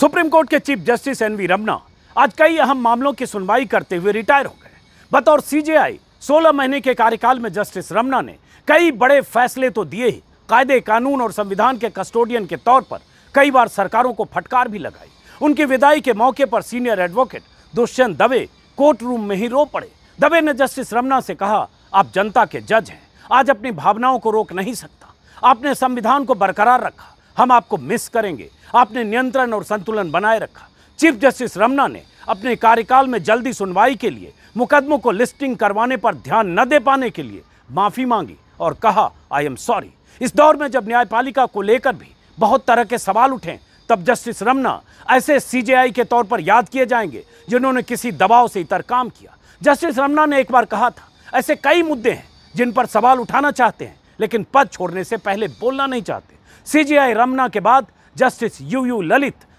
supreme court के chief justice N V Ramana आज कई अहम मामलों की सुनवाई करते हुए रिटायर हो गए बतौर सीजेआई 16 महीने के कार्यकाल में जस्टिस रमना ने कई बड़े फैसले तो दिए ही कायदे कानून और संविधान के कस्टोडियन के तौर पर कई बार सरकारों को फटकार भी लगाई उनकी विदाई के मौके पर senior advocate Dushyant Dave court room में ही रो पड़े दवे ने जस्टिस रमना से कहा आप जनता के जज हैं आज अपनी भावनाओं को रोक नहीं सकता आपने संविधान को बरकरार रखा हम आपको मिस करेंगे आपने नियंत्रण और संतुलन बनाए रखा चीफ जस्टिस रमना ने अपने कार्यकाल में जल्दी सुनवाई के लिए मुकदमों को लिस्टिंग करवाने पर ध्यान न दे पाने के लिए माफ़ी मांगी और कहा आई एम सॉरी इस दौर में जब न्यायपालिका को लेकर भी बहुत तरह के सवाल उठे तब जस्टिस रमना ऐसे सीजेआई के तौर पर याद किए जाएंगे जिन्होंने किसी दबाव से इतर काम किया जस्टिस रमना ने एक बार कहा था ऐसे कई मुद्दे हैं जिन पर सवाल उठाना चाहते हैं लेकिन पद छोड़ने से पहले बोलना नहीं चाहते सीजीआई रमना के बाद जस्टिस यू यू ललित